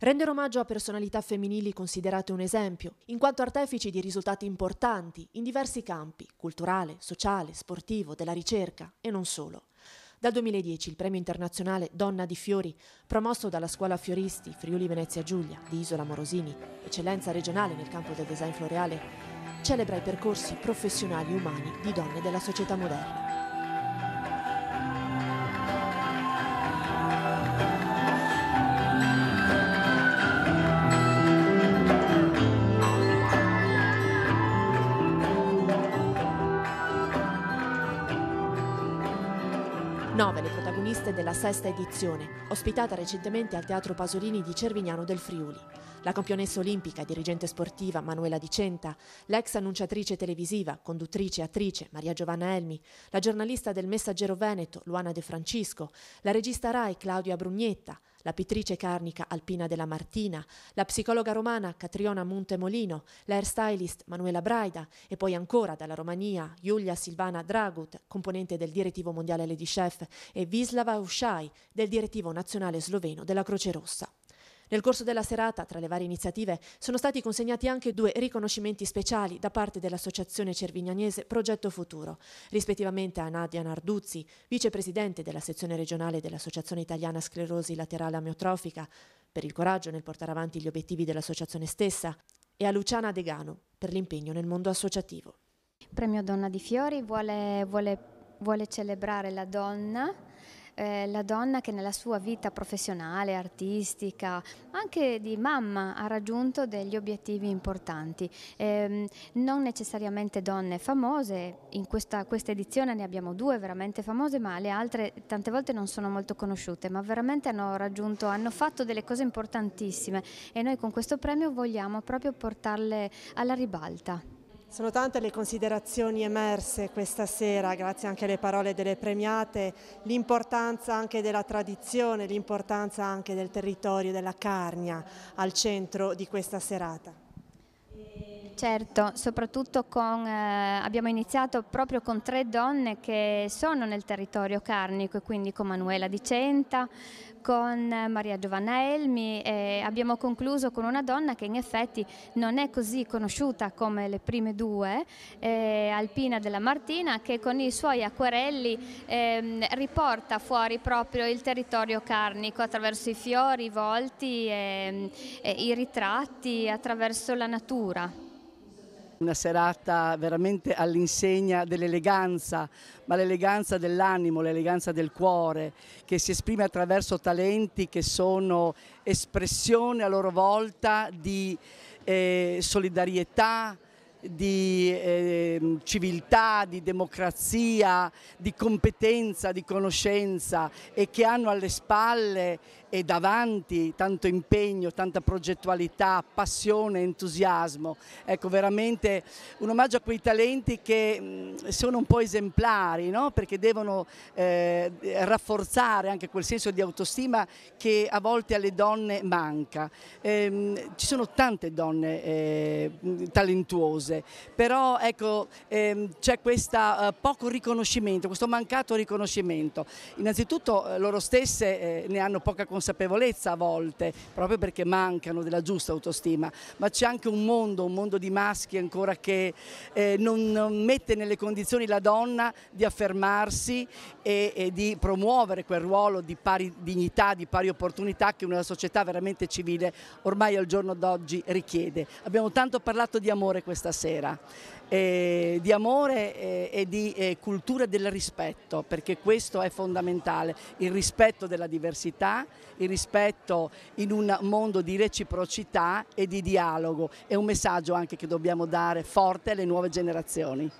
Rendere omaggio a personalità femminili considerate un esempio, in quanto artefici di risultati importanti in diversi campi, culturale, sociale, sportivo, della ricerca e non solo. Dal 2010 il premio internazionale Donna di Fiori, promosso dalla Scuola Fioristi Friuli Venezia Giulia di Isola Morosini, eccellenza regionale nel campo del design floreale, celebra i percorsi professionali umani di donne della società moderna. feste della sesta edizione, ospitata recentemente al Teatro Pasolini di Cervignano del Friuli. La campionessa olimpica dirigente sportiva Manuela Dicenta, l'ex annunciatrice televisiva, conduttrice e attrice Maria Giovanna Elmi, la giornalista del Messaggero Veneto Luana De Francisco, la regista Rai Claudia Brugnetta, la pittrice carnica Alpina della Martina, la psicologa romana Catriona Montemolino, l'airstylist Manuela Braida e poi ancora dalla Romania Giulia Silvana Dragut, componente del direttivo mondiale Lady Chef, e Vislava Ushai del direttivo nazionale sloveno della Croce Rossa. Nel corso della serata, tra le varie iniziative, sono stati consegnati anche due riconoscimenti speciali da parte dell'Associazione Cervignanese Progetto Futuro, rispettivamente a Nadia Narduzzi, vicepresidente della sezione regionale dell'Associazione Italiana Sclerosi Laterale Amiotrofica, per il coraggio nel portare avanti gli obiettivi dell'associazione stessa, e a Luciana Degano per l'impegno nel mondo associativo. Il Premio Donna di Fiori vuole, vuole, vuole celebrare la donna eh, la donna che nella sua vita professionale, artistica, anche di mamma ha raggiunto degli obiettivi importanti. Eh, non necessariamente donne famose, in questa, questa edizione ne abbiamo due veramente famose, ma le altre tante volte non sono molto conosciute, ma veramente hanno raggiunto, hanno fatto delle cose importantissime e noi con questo premio vogliamo proprio portarle alla ribalta. Sono tante le considerazioni emerse questa sera, grazie anche alle parole delle premiate, l'importanza anche della tradizione, l'importanza anche del territorio della Carnia al centro di questa serata. Certo, soprattutto con, eh, abbiamo iniziato proprio con tre donne che sono nel territorio carnico, quindi con Manuela Di Centa, con Maria Giovanna Elmi e abbiamo concluso con una donna che in effetti non è così conosciuta come le prime due, eh, Alpina della Martina, che con i suoi acquerelli eh, riporta fuori proprio il territorio carnico attraverso i fiori, i volti, e, ehm, e i ritratti, attraverso la natura. Una serata veramente all'insegna dell'eleganza, ma l'eleganza dell'animo, l'eleganza del cuore, che si esprime attraverso talenti che sono espressione a loro volta di eh, solidarietà, di eh, civiltà, di democrazia, di competenza, di conoscenza e che hanno alle spalle e davanti tanto impegno, tanta progettualità, passione, entusiasmo. Ecco, veramente un omaggio a quei talenti che sono un po' esemplari, no? perché devono eh, rafforzare anche quel senso di autostima che a volte alle donne manca. Ehm, ci sono tante donne eh, talentuose, però ecco, ehm, c'è questo eh, poco riconoscimento, questo mancato riconoscimento. Innanzitutto eh, loro stesse eh, ne hanno poca consapevolezza consapevolezza a volte, proprio perché mancano della giusta autostima, ma c'è anche un mondo, un mondo di maschi ancora che eh, non, mette nelle condizioni la donna di affermarsi e, e di promuovere quel ruolo di pari dignità, di pari opportunità che una società veramente civile ormai al giorno d'oggi richiede. Abbiamo tanto parlato di amore questa sera, eh, di amore eh, e di eh, cultura del rispetto, perché questo è fondamentale, il rispetto della diversità il rispetto in un mondo di reciprocità e di dialogo. È un messaggio anche che dobbiamo dare forte alle nuove generazioni.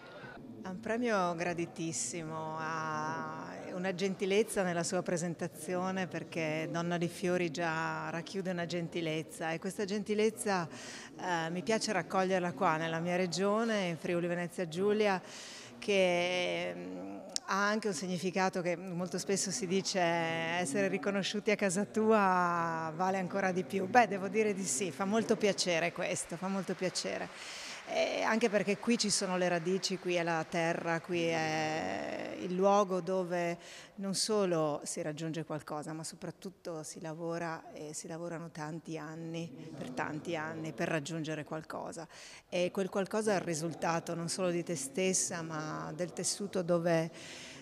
È un premio graditissimo, ha una gentilezza nella sua presentazione perché Donna di Fiori già racchiude una gentilezza e questa gentilezza eh, mi piace raccoglierla qua nella mia regione, in Friuli Venezia Giulia, che mm, ha anche un significato che molto spesso si dice essere riconosciuti a casa tua vale ancora di più. Beh, devo dire di sì, fa molto piacere questo, fa molto piacere. Eh, anche perché qui ci sono le radici, qui è la terra, qui è il luogo dove non solo si raggiunge qualcosa, ma soprattutto si lavora e si lavorano tanti anni, per tanti anni, per raggiungere qualcosa. E quel qualcosa è il risultato non solo di te stessa, ma del tessuto dove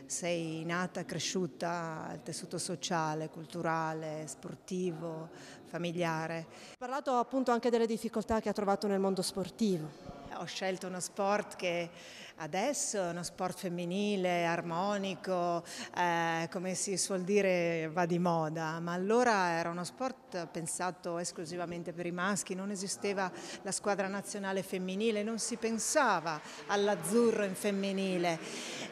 sei nata, cresciuta, il tessuto sociale, culturale, sportivo, familiare. Ho parlato appunto anche delle difficoltà che ha trovato nel mondo sportivo ho scelto uno sport che adesso è uno sport femminile, armonico, eh, come si suol dire va di moda, ma allora era uno sport pensato esclusivamente per i maschi, non esisteva la squadra nazionale femminile, non si pensava all'azzurro in femminile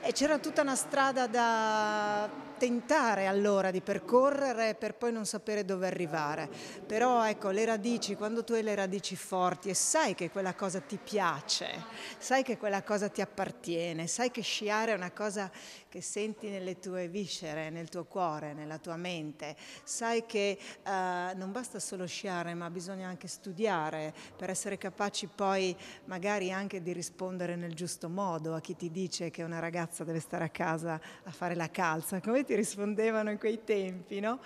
e c'era tutta una strada da tentare allora di percorrere per poi non sapere dove arrivare. Però ecco, le radici, quando tu hai le radici forti e sai che quella cosa ti piace, sai che quella cosa ti appassiona, appartiene, sai che sciare è una cosa che senti nelle tue viscere, nel tuo cuore, nella tua mente, sai che eh, non basta solo sciare ma bisogna anche studiare per essere capaci poi magari anche di rispondere nel giusto modo a chi ti dice che una ragazza deve stare a casa a fare la calza, come ti rispondevano in quei tempi, no?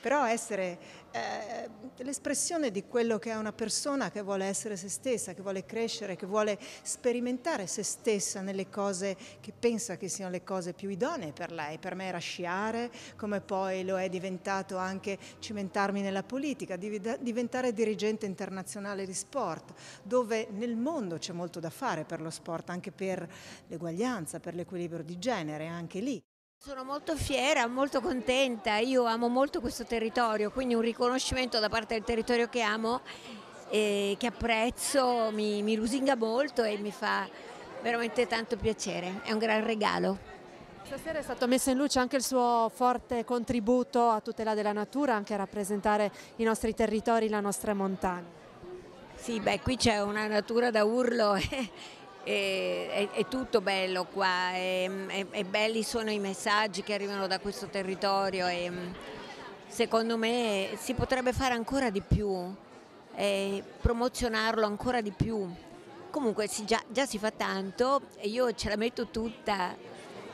Però essere eh, l'espressione di quello che è una persona che vuole essere se stessa, che vuole crescere, che vuole sperimentare se stessa stessa nelle cose che pensa che siano le cose più idonee per lei. Per me era sciare, come poi lo è diventato anche cimentarmi nella politica, diventare dirigente internazionale di sport, dove nel mondo c'è molto da fare per lo sport, anche per l'eguaglianza, per l'equilibrio di genere, anche lì. Sono molto fiera, molto contenta, io amo molto questo territorio, quindi un riconoscimento da parte del territorio che amo e eh, che apprezzo mi, mi lusinga molto e mi fa veramente tanto piacere, è un gran regalo. Stasera è stato messo in luce anche il suo forte contributo a tutela della natura, anche a rappresentare i nostri territori, la nostra montagna. Sì, beh, qui c'è una natura da urlo, eh, eh, è, è, tutto bello qua, e eh, belli sono i messaggi che arrivano da questo territorio e mm, secondo me si potrebbe fare ancora di più, e promozionarlo ancora di più comunque si, già, già, si fa tanto e io ce la metto tutta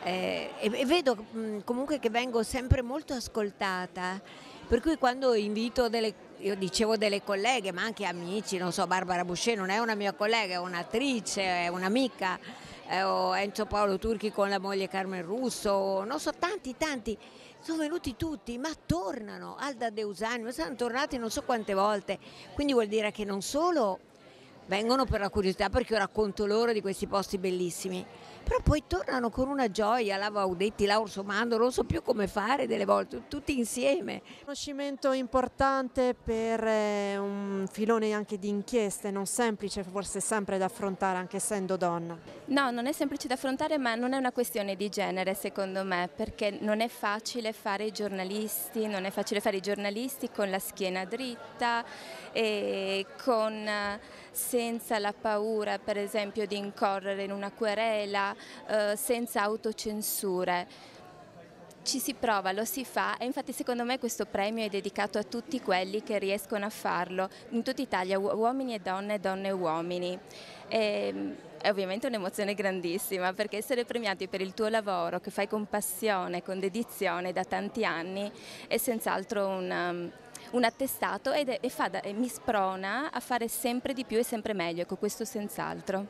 eh, e, e, vedo mh, mm, comunque che vengo sempre molto ascoltata, per cui quando invito delle, io dicevo delle colleghe, ma anche amici, non so, Barbara Boucher non è una mia collega, è un'attrice, è un'amica, eh, o Enzo Paolo Turchi con la moglie Carmen Russo, non so, tanti, tanti sono venuti tutti, ma tornano, Alda Deusani sono tornati non so quante volte, quindi vuol dire che non solo vengono per la curiosità perché io racconto loro di questi posti bellissimi, però poi tornano con una gioia, la Vaudetti, la Orsomando non so più come fare delle volte, tutti insieme. Un conoscimento importante per eh, un filone anche di inchieste, non semplice forse sempre da affrontare anche essendo donna. No, non è semplice da affrontare ma non è una questione di genere secondo me, perché non è facile fare i giornalisti, non è facile fare i giornalisti con la schiena dritta e con eh, senza la paura per esempio di incorrere in una querela, eh, senza autocensure. Ci si prova, lo si fa e infatti secondo me questo premio è dedicato a tutti quelli che riescono a farlo, in tutta Italia, uomini e donne, donne e uomini. E, ehm, è ovviamente un'emozione grandissima perché essere premiati per il tuo lavoro che fai con passione, con dedizione da tanti anni è senz'altro un un attestato ed è, e, fa, e mi sprona a fare sempre di più e sempre meglio, ecco questo senz'altro.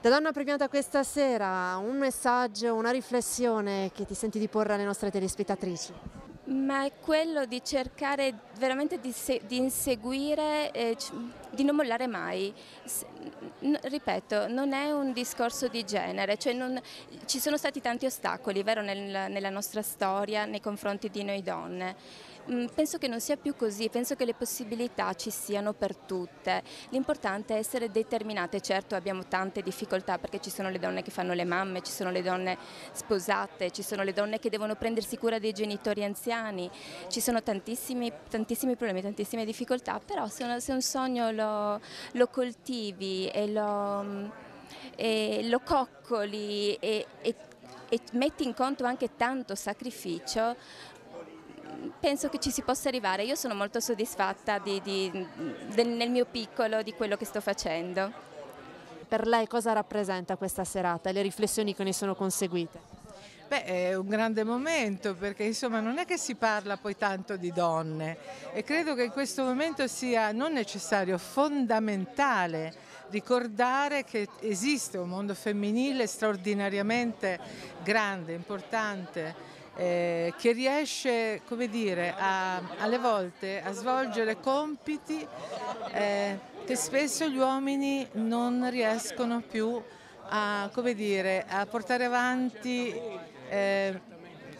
Da donna premiata questa sera, un messaggio, una riflessione che ti senti di porre alle nostre telespettatrici? Ma è quello di cercare veramente di, di inseguire, eh, di non mollare mai. S ripeto, non è un discorso di genere, cioè non, ci sono stati tanti ostacoli, vero, nel, nella nostra storia nei confronti di noi donne Mm, penso che non sia più così, penso che le possibilità ci siano per tutte. L'importante è essere determinate, certo abbiamo tante difficoltà perché ci sono le donne che fanno le mamme, ci sono le donne sposate, ci sono le donne che devono prendersi cura dei genitori anziani, ci sono tantissimi, tantissimi problemi, tantissime difficoltà, però se un, se un sogno lo, lo, coltivi e lo, e lo coccoli e, e e metti in conto anche tanto sacrificio, penso che ci si possa arrivare. Io sono molto soddisfatta di, di, del, nel mio piccolo di quello che sto facendo. Per lei cosa rappresenta questa serata e le riflessioni che ne sono conseguite? Beh, è un grande momento perché insomma non è che si parla poi tanto di donne e credo che in questo momento sia non necessario, fondamentale ricordare che esiste un mondo femminile straordinariamente grande, importante eh, che riesce come dire, a, alle volte a svolgere compiti eh, che spesso gli uomini non riescono più a, dire, a portare avanti eh,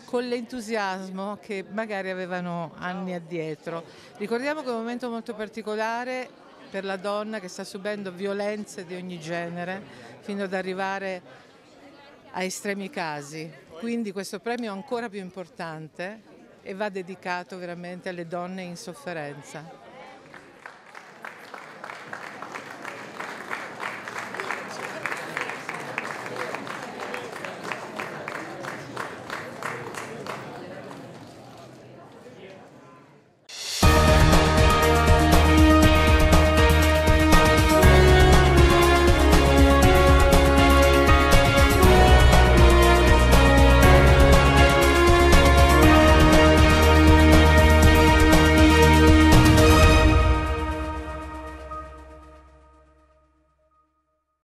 con l'entusiasmo che magari avevano anni addietro. Ricordiamo che è un momento molto particolare per la donna che sta subendo violenze di ogni genere, fino ad arrivare a estremi casi. Quindi questo premio è ancora più importante e va dedicato veramente alle donne in sofferenza.